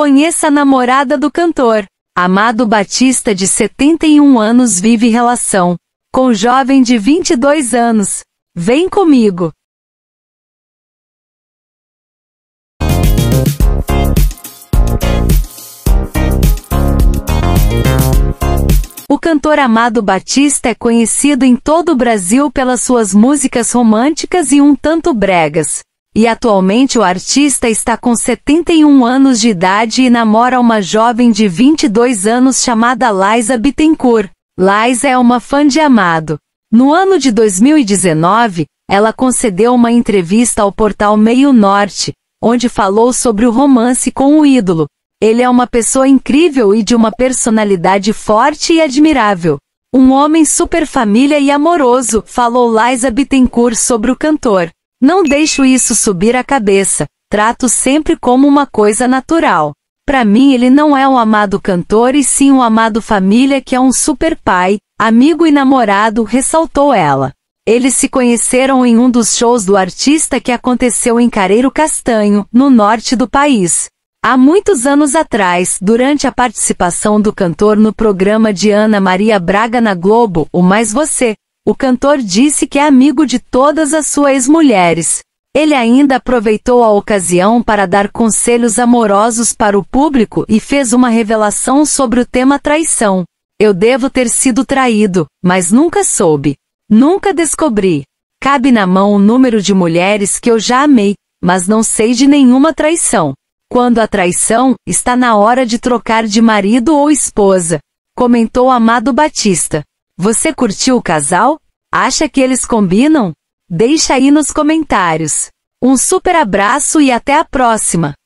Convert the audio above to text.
Conheça a namorada do cantor. Amado Batista, de 71 anos, vive relação com jovem de 22 anos. Vem comigo! O cantor Amado Batista é conhecido em todo o Brasil pelas suas músicas românticas e um tanto bregas e atualmente o artista está com 71 anos de idade e namora uma jovem de 22 anos chamada Liza Bittencourt. Liza é uma fã de Amado. No ano de 2019, ela concedeu uma entrevista ao portal Meio Norte, onde falou sobre o romance com o ídolo. Ele é uma pessoa incrível e de uma personalidade forte e admirável. Um homem super família e amoroso, falou Liza Bittencourt sobre o cantor. Não deixo isso subir a cabeça, trato sempre como uma coisa natural. Para mim ele não é um amado cantor e sim um amado família que é um super pai, amigo e namorado, ressaltou ela. Eles se conheceram em um dos shows do artista que aconteceu em Careiro Castanho, no norte do país. Há muitos anos atrás, durante a participação do cantor no programa de Ana Maria Braga na Globo, O Mais Você, o cantor disse que é amigo de todas as suas mulheres. Ele ainda aproveitou a ocasião para dar conselhos amorosos para o público e fez uma revelação sobre o tema traição. Eu devo ter sido traído, mas nunca soube. Nunca descobri. Cabe na mão o número de mulheres que eu já amei, mas não sei de nenhuma traição. Quando a traição, está na hora de trocar de marido ou esposa, comentou Amado Batista. Você curtiu o casal? Acha que eles combinam? Deixa aí nos comentários. Um super abraço e até a próxima!